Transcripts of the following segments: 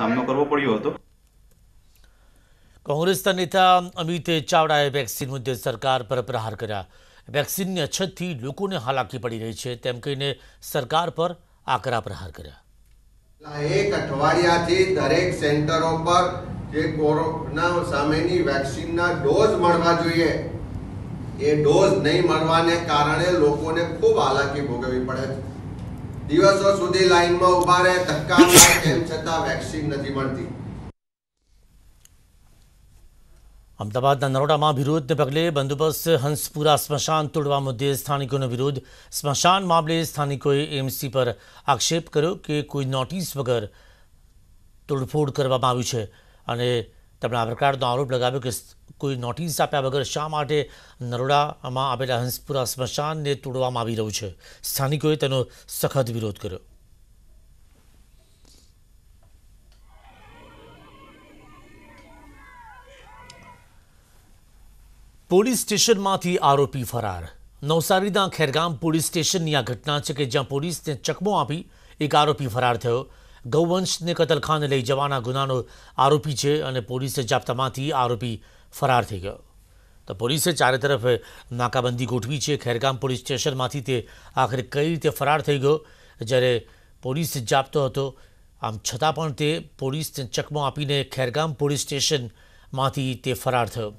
સામનો કરવો પડ્યો હતો કોંગ્રેસના નેતા અમિત ચાવડાએ વેક્સિન મુદ્દે સરકાર પર પ્રહાર કર્યા વેક્સિનની અછતથી લોકોને હાલાકી પડી રહી છે તેમ કહીને સરકાર પર આકરા પ્રહાર કર્યા એક અઠવાડિયાથી દરેક સેન્ટરો પર જે કોરોના સામેની વેક્સિનના ડોઝ મળવા જોઈએ એ ડોઝ નહીં મળવાને કારણે લોકોને ખૂબ હાલાકી ભોગવવી પડે છે દિવસો સુધી લાઈનમાં ઉભા રહે ધક્કા તેમ છતાં વેક્સિન નથી મળતી અમદાવાદના નરોડામાં વિરોધને પગલે બંદોબસ્ત હંસપુરા સ્મશાન તોડવા મુદ્દે સ્થાનિકોનો વિરોધ સ્મશાન મામલે સ્થાનિકોએ એમસી પર આક્ષેપ કર્યો કે કોઈ નોટિસ વગર તોડફોડ કરવામાં આવી છે અને તેમણે આ પ્રકારનો આરોપ લગાવ્યો કે કોઈ નોટિસ આપ્યા વગર શા માટે નરોડામાં આવેલા હંસપુરા સ્મશાનને તોડવામાં આવી રહ્યું છે સ્થાનિકોએ તેનો સખત વિરોધ કર્યો પોલીસ સ્ટેશનમાંથી આરોપી ફરાર નવસારીના ખેરગામ પોલીસ સ્ટેશનની આ ઘટના છે કે જ્યાં પોલીસને ચકમો આપી એક આરોપી ફરાર થયો ગૌવંશને કતલખાને લઈ જવાના ગુનાનો આરોપી છે અને પોલીસે જાપ્તામાંથી આરોપી ફરાર થઈ ગયો તો પોલીસે ચારે તરફ નાકાબંધી ગોઠવી છે ખેરગામ પોલીસ સ્ટેશનમાંથી તે આખરે કઈ રીતે ફરાર થઈ ગયો જ્યારે પોલીસ જાપતો હતો આમ છતાં પણ તે પોલીસને ચકમો આપીને ખેરગામ પોલીસ સ્ટેશનમાંથી તે ફરાર થયો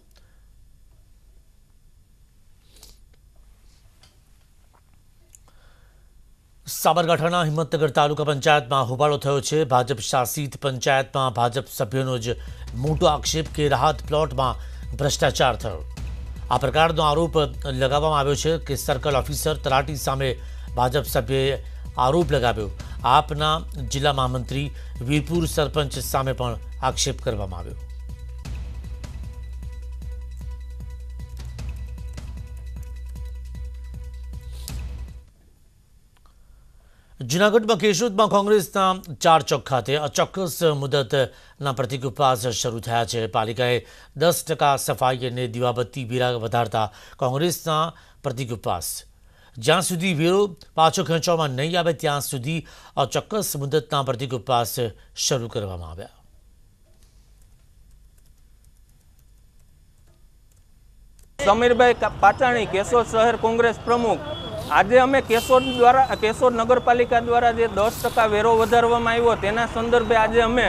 સાબરકાંઠાના હિંમતનગર તાલુકા પંચાયતમાં હોબાળો થયો છે ભાજપ શાસિત પંચાયતમાં ભાજપ સભ્યોનો જ મોટો આક્ષેપ કે રાહત પ્લોટમાં ભ્રષ્ટાચાર થયો આ પ્રકારનો આરોપ લગાવવામાં આવ્યો છે કે સર્કલ ઓફિસર તલાટી સામે ભાજપ સભ્યએ આરોપ લગાવ્યો આપના જિલ્લા મહામંત્રી વીરપુર સરપંચ સામે પણ આક્ષેપ કરવામાં આવ્યો જૂનાગઢમાં કેશોદમાં કોંગ્રેસના ચાર ચોક ખાતે અચોક્કસ મુદતના પ્રતિક ઉપવાસ શરૂ થયા છે પાલિકાએ દસ ટકા સફાઈ અને દીવાબત્તી વેરા વધારતા કોંગ્રેસના પ્રતિક ઉપવાસ જ્યાં સુધી વેરો પાછો ખેંચવામાં નહીં આવે ત્યાં સુધી અચોક્કસ મુદતના પ્રતિક ઉપવાસ શરૂ કરવામાં આવ્યા સમીરભાઈ પાટાણી કેશોદ શહેર કોંગ્રેસ પ્રમુખ આજે અમે કેશોદ દ્વારા કેશોદ નગરપાલિકા દ્વારા જે દસ ટકા વેરો વધારવામાં આવ્યો તેના સંદર્ભે આજે અમે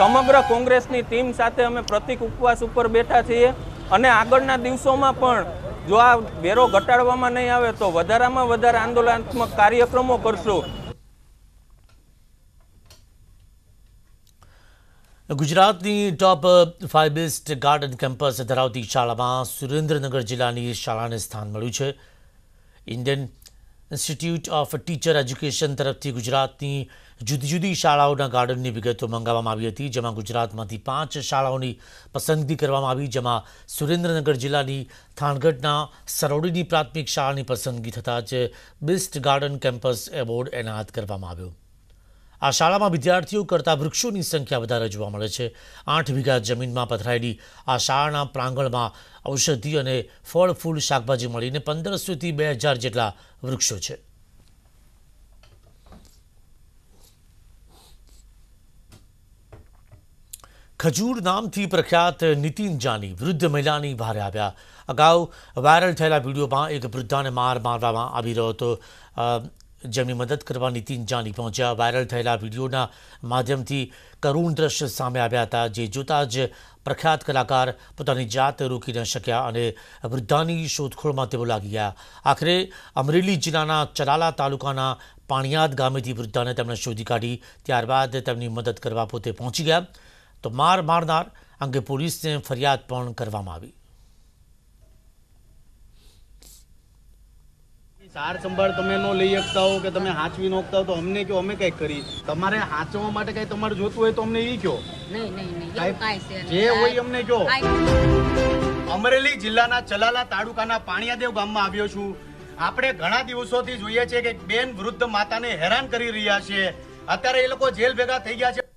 સમગ્ર કોંગ્રેસની ટીમ સાથે અમે પ્રતિક ઉપવાસ ઉપર બેઠા છીએ અને આગળના દિવસોમાં પણ જો આ વેરો ઘટાડવામાં નહીં આવે તો વધારામાં વધારે આંદોલનાત્મક કાર્યક્રમો કરશું ગુજરાતની ટોપ ફાઇબિસ્ટ ગાર્ડન કેમ્પસ ધરાવતી શાળામાં સુરેન્દ્રનગર જિલ્લાની શાળાને સ્થાન મળ્યું છે Indian institute of teacher education તરફથી ગુજરાતની જુદી જુદી શાળાઓના ગાર્ડનની વિગતો મંગાવવામાં આવી હતી જેમાં ગુજરાતમાંથી પાંચ શાળાઓની પસંદગી કરવામાં આવી જેમાં સુરેન્દ્રનગર જિલ્લાની થાણગઢના સરોડીની પ્રાથમિક શાળાની પસંદગી થતાં જ બેસ્ટ ગાર્ડન કેમ્પસ એવોર્ડ એનાયત કરવામાં આવ્યો આ શાળામાં વિદ્યાર્થીઓ કરતાં વૃક્ષોની સંખ્યા વધારે જોવા મળે છે આઠ વીઘા જમીનમાં પથરાયેલી આ શાળાના પ્રાંગણમાં ઔષધિ અને ફળ ફૂલ શાકભાજી મળીને પંદરસોથી બે હજાર જેટલા વૃક્ષો છે ખજૂર નામથી પ્રખ્યાત નીતિન જાની વૃદ્ધ મહિલાની ભારે આવ્યા અગાઉ વાયરલ થયેલા વિડીયોમાં એક વૃદ્ધાને માર મારવામાં આવી રહ્યો હતો જેમની મદદ કરવા નીતિન જાની પહોંચ્યા વાયરલ થયેલા વિડીયોના માધ્યમથી કરુણ દ્રશ્ય સામે આવ્યા હતા જે જોતા જ પ્રખ્યાત કલાકાર પોતાની જાત રોકી ન શક્યા અને વૃદ્ધાની શોધખોળમાં તેઓ લાગી ગયા આખરે અમરેલી જિલ્લાના ચરાલા તાલુકાના પાણિયાદ ગામેથી વૃદ્ધાને તેમણે શોધી કાઢી ત્યારબાદ તેમની મદદ કરવા પોતે પહોંચી ગયા તો માર મારનાર અંગે પોલીસને ફરિયાદ પણ કરવામાં આવી સાર સંભાળ તમે ન લઈ શકતા હો કે તમે હાચવી નોખતા હો તો અમને કહો અમે કંઈક કરી તમારે હાચવા માટે કંઈ તમારે જોતું હોય તો અમને એ કહો જે હોય અમને કહો અમરેલી જિલ્લાના ચલાલા તાલુકાના પાણિયાદેવ ગામમાં આવ્યો છું આપણે ઘણા દિવસોથી જોઈએ છે કે બેન વૃદ્ધ માતાને હેરાન કરી રહ્યા છે અત્યારે એ લોકો જેલ ભેગા થઈ ગયા છે